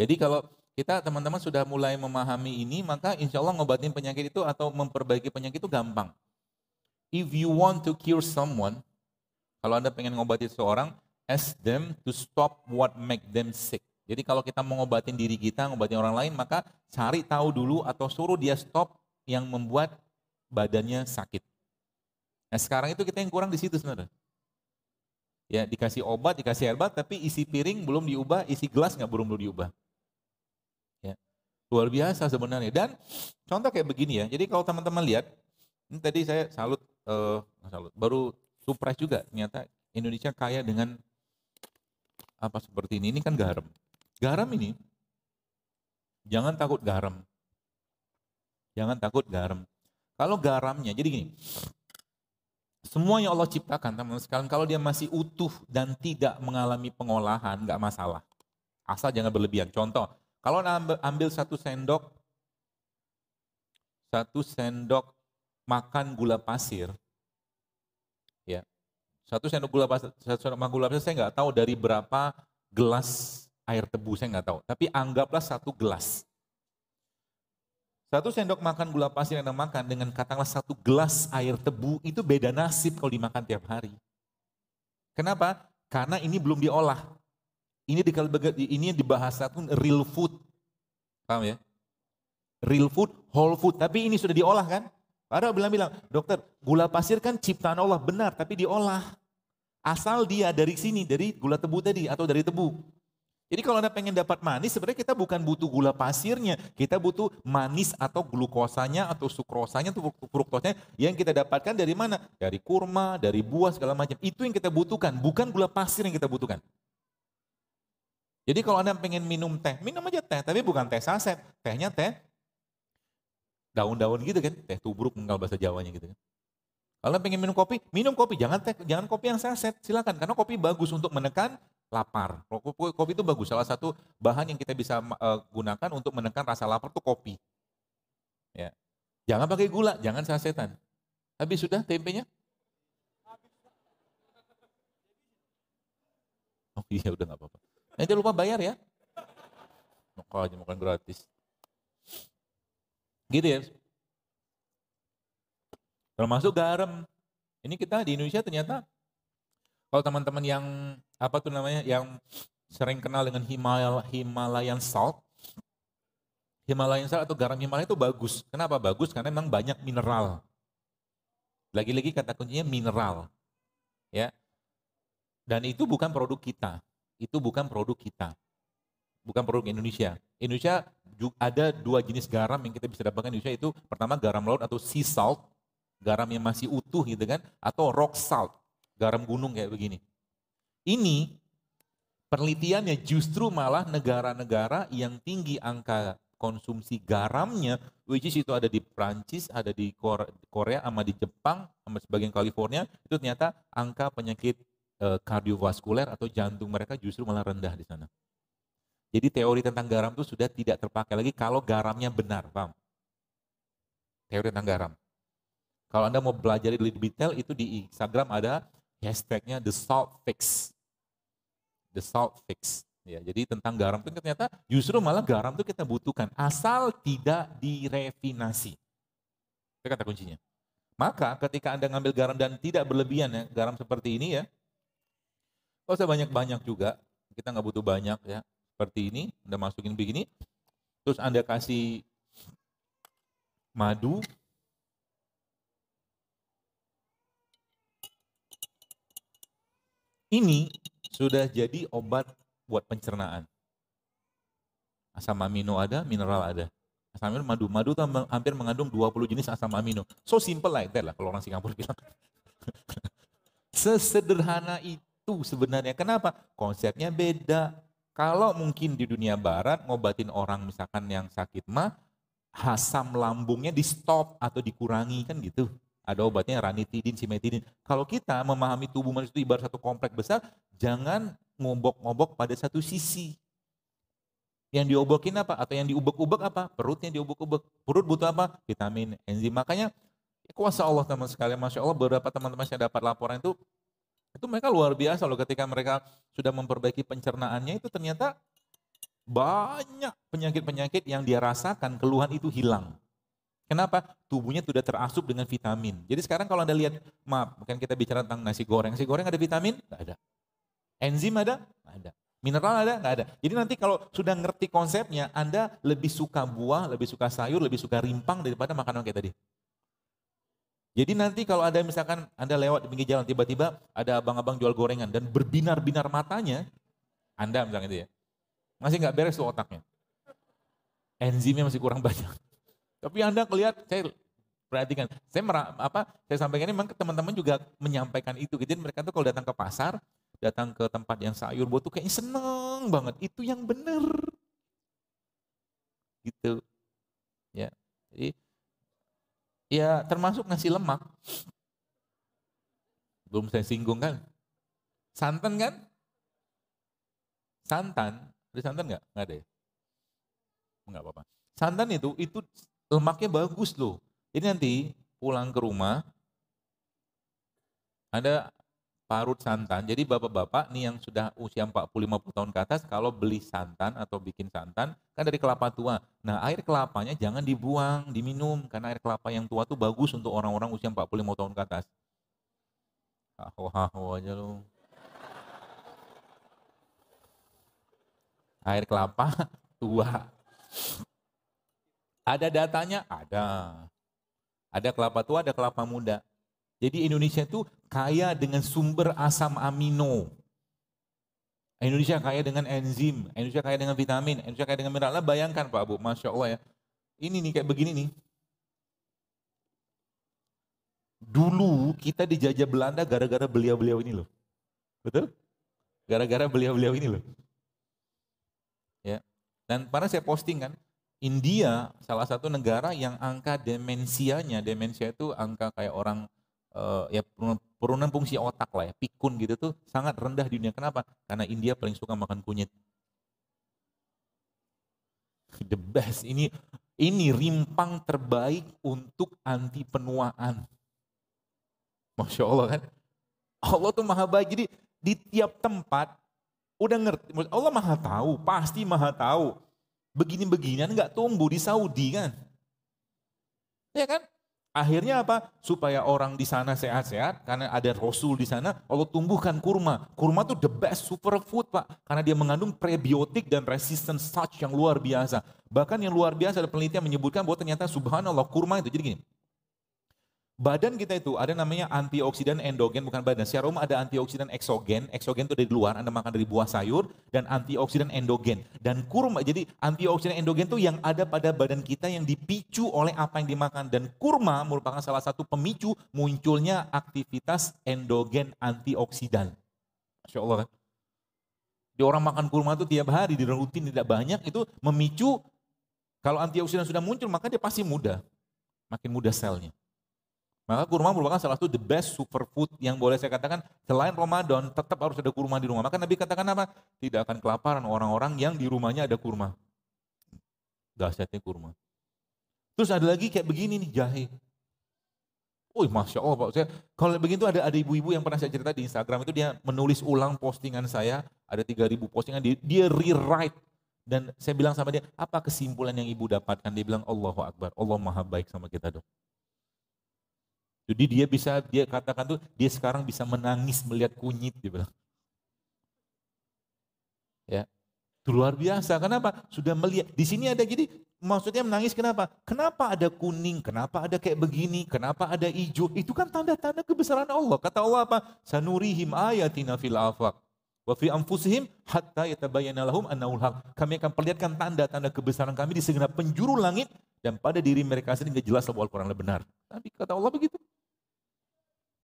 Jadi kalau kita teman-teman sudah mulai memahami ini, maka insya Allah ngobatin penyakit itu atau memperbaiki penyakit itu gampang. If you want to cure someone, kalau Anda pengen ngobati seorang, ask them to stop what make them sick. Jadi kalau kita mau ngobatin diri kita, ngobatin orang lain, maka cari tahu dulu atau suruh dia stop yang membuat badannya sakit. Nah sekarang itu kita yang kurang di situ sebenarnya. Ya dikasih obat, dikasih herbal, tapi isi piring belum diubah, isi gelas nggak belum belum diubah. Luar biasa sebenarnya. Dan contoh kayak begini ya. Jadi kalau teman-teman lihat, ini tadi saya salut, uh, salut, baru surprise juga ternyata Indonesia kaya dengan apa seperti ini. Ini kan garam. Garam ini, jangan takut garam. Jangan takut garam. Kalau garamnya, jadi gini, semua yang Allah ciptakan teman-teman sekalian, kalau dia masih utuh dan tidak mengalami pengolahan, nggak masalah. Asal jangan berlebihan. Contoh, kalau ambil satu sendok, satu sendok makan gula pasir, ya, satu sendok gula pasir, satu sendok makan gula pasir, saya nggak tahu dari berapa gelas air tebu, saya nggak tahu. Tapi anggaplah satu gelas. Satu sendok makan gula pasir yang Anda makan dengan katakanlah satu gelas air tebu itu beda nasib kalau dimakan tiap hari. Kenapa? Karena ini belum diolah. Ini di ini pun real food. Paham ya? Real food, whole food. Tapi ini sudah diolah kan? Para bilang-bilang, dokter gula pasir kan ciptaan Allah benar tapi diolah. Asal dia dari sini, dari gula tebu tadi atau dari tebu. Jadi kalau Anda pengen dapat manis, sebenarnya kita bukan butuh gula pasirnya, kita butuh manis atau glukosanya atau sukrosanya atau fruktosanya yang kita dapatkan dari mana? Dari kurma, dari buah segala macam. Itu yang kita butuhkan, bukan gula pasir yang kita butuhkan. Jadi kalau Anda pengen minum teh, minum aja teh, tapi bukan teh saset. Tehnya teh daun-daun gitu kan, teh tubruk mengal bahasa Jawanya gitu kan. Kalau Anda pengen minum kopi, minum kopi, jangan teh, jangan kopi yang saset, silakan karena kopi bagus untuk menekan lapar. Kopi itu bagus, salah satu bahan yang kita bisa eh, gunakan untuk menekan rasa lapar itu kopi. Ya. Jangan pakai gula, jangan sasetan. Habis sudah tempenya? Oh iya udah nggak apa-apa. Nanti lupa bayar ya. aja makan gratis. Gitu ya. Termasuk garam. Ini kita di Indonesia ternyata kalau teman-teman yang apa tuh namanya yang sering kenal dengan Himal Himalayan salt. Himalayan salt atau garam Himalaya itu bagus. Kenapa bagus? Karena memang banyak mineral. Lagi-lagi kata kuncinya mineral. Ya. Dan itu bukan produk kita itu bukan produk kita. Bukan produk Indonesia. Indonesia juga ada dua jenis garam yang kita bisa dapatkan di Indonesia itu pertama garam laut atau sea salt, garam yang masih utuh gitu kan, atau rock salt, garam gunung kayak begini. Ini penelitiannya justru malah negara-negara yang tinggi angka konsumsi garamnya, which is itu ada di Prancis, ada di Korea, sama di Jepang, sama sebagian California, itu ternyata angka penyakit Eh, kardiovaskuler atau jantung mereka justru malah rendah di sana. Jadi teori tentang garam itu sudah tidak terpakai lagi kalau garamnya benar, paham? Teori tentang garam. Kalau Anda mau belajar lebih detail itu di Instagram ada hashtagnya the salt fix. The salt fix. Ya, jadi tentang garam itu ternyata justru malah garam itu kita butuhkan asal tidak direfinasi. Itu kata kuncinya. Maka ketika Anda ngambil garam dan tidak berlebihan ya, garam seperti ini ya, kalau oh, saya banyak-banyak juga, kita nggak butuh banyak ya. Seperti ini, Anda masukin begini, terus Anda kasih madu, ini sudah jadi obat buat pencernaan. Asam amino ada, mineral ada. Asam amino madu. Madu itu hampir mengandung 20 jenis asam amino. So simple like that lah kalau orang Singapura bilang. Sesederhana itu satu sebenarnya. Kenapa? Konsepnya beda. Kalau mungkin di dunia barat ngobatin orang misalkan yang sakit mah hasam lambungnya di stop atau dikurangi kan gitu. Ada obatnya ranitidin, simetidin. Kalau kita memahami tubuh manusia itu ibarat satu kompleks besar, jangan ngobok-ngobok pada satu sisi. Yang diobokin apa? Atau yang diubek-ubek apa? Perutnya diubek-ubek. Perut butuh apa? Vitamin, enzim. Makanya kuasa Allah teman sekalian, Masya Allah beberapa teman-teman saya dapat laporan itu itu mereka luar biasa loh ketika mereka sudah memperbaiki pencernaannya itu ternyata banyak penyakit-penyakit yang dia rasakan, keluhan itu hilang. Kenapa? Tubuhnya sudah terasup dengan vitamin. Jadi sekarang kalau Anda lihat, maaf, bukan kita bicara tentang nasi goreng. Nasi goreng ada vitamin? Tidak ada. Enzim ada? Tidak ada. Mineral ada? Tidak ada. Jadi nanti kalau sudah ngerti konsepnya, Anda lebih suka buah, lebih suka sayur, lebih suka rimpang daripada makanan kayak tadi. Jadi nanti kalau ada misalkan Anda lewat di pinggir jalan, tiba-tiba ada abang-abang jual gorengan dan berbinar-binar matanya, Anda misalnya itu ya, masih nggak beres tuh otaknya. Enzimnya masih kurang banyak. Tapi Anda lihat, saya perhatikan, saya merah, apa saya sampaikan ini memang teman-teman juga menyampaikan itu. Gitu. Jadi mereka tuh kalau datang ke pasar, datang ke tempat yang sayur buat tuh kayaknya seneng banget. Itu yang benar. Gitu. Ya. Jadi Ya termasuk nasi lemak. Belum saya singgung kan? Santan kan? Santan, ada santan nggak? Nggak ada ya? Nggak apa-apa. Santan itu, itu lemaknya bagus loh. ini nanti pulang ke rumah, ada parut santan. Jadi bapak-bapak nih yang sudah usia 40-50 tahun ke atas, kalau beli santan atau bikin santan, kan dari kelapa tua. Nah air kelapanya jangan dibuang, diminum, karena air kelapa yang tua tuh bagus untuk orang-orang usia 45 tahun ke atas. Hahu-hahu aja lu. Air kelapa tua. Ada datanya? Ada. Ada kelapa tua, ada kelapa muda. Jadi Indonesia itu kaya dengan sumber asam amino. Indonesia kaya dengan enzim, Indonesia kaya dengan vitamin, Indonesia kaya dengan mineral. Nah, bayangkan Pak Bu, Masya Allah ya. Ini nih kayak begini nih. Dulu kita dijajah Belanda gara-gara beliau-beliau ini loh. Betul? Gara-gara beliau-beliau ini loh. Ya. Dan pada saya posting kan, India salah satu negara yang angka demensianya, demensia itu angka kayak orang uh, ya penurunan fungsi otak lah ya, pikun gitu tuh sangat rendah di dunia. Kenapa? Karena India paling suka makan kunyit. The best ini ini rimpang terbaik untuk anti penuaan. Masya Allah kan? Allah tuh maha baik. Jadi di tiap tempat udah ngerti. Allah maha tahu, pasti maha tahu. Begini-beginian nggak tumbuh di Saudi kan? Ya kan? Akhirnya apa? Supaya orang di sana sehat-sehat, karena ada rasul di sana, Allah tumbuhkan kurma. Kurma tuh the best superfood, Pak. Karena dia mengandung prebiotik dan resistant starch yang luar biasa. Bahkan yang luar biasa ada penelitian menyebutkan bahwa ternyata subhanallah kurma itu. Jadi gini, Badan kita itu ada namanya antioksidan endogen bukan badan. Secara umum ada antioksidan eksogen. Eksogen itu dari luar, Anda makan dari buah sayur dan antioksidan endogen. Dan kurma, jadi antioksidan endogen itu yang ada pada badan kita yang dipicu oleh apa yang dimakan. Dan kurma merupakan salah satu pemicu munculnya aktivitas endogen antioksidan. Masya Allah kan? Di orang makan kurma itu tiap hari di rutin tidak banyak itu memicu kalau antioksidan sudah muncul maka dia pasti muda. Makin muda selnya. Maka kurma merupakan salah satu the best superfood yang boleh saya katakan selain Ramadan tetap harus ada kurma di rumah. Maka Nabi katakan apa? Tidak akan kelaparan orang-orang yang di rumahnya ada kurma. Dahsyatnya kurma. Terus ada lagi kayak begini nih jahe. Wih Masya Allah Pak, saya, kalau begitu ada ada ibu-ibu yang pernah saya cerita di Instagram itu dia menulis ulang postingan saya, ada 3000 postingan, dia, dia rewrite dan saya bilang sama dia, apa kesimpulan yang ibu dapatkan? Dia bilang, Allahu Akbar, Allah maha baik sama kita dong. Jadi dia bisa dia katakan tuh dia sekarang bisa menangis melihat kunyit dia bilang. Ya. Itu luar biasa. Kenapa? Sudah melihat. Di sini ada jadi maksudnya menangis kenapa? Kenapa ada kuning? Kenapa ada kayak begini? Kenapa ada hijau? Itu kan tanda-tanda kebesaran Allah. Kata Allah apa? Sanurihim ayatina fil afaq wa fi anfusihim hatta yatabayyana lahum annahu haq. Kami akan perlihatkan tanda-tanda kebesaran kami di segenap penjuru langit dan pada diri mereka sendiri jelas bahwa Al-Qur'an benar. Tapi kata Allah begitu.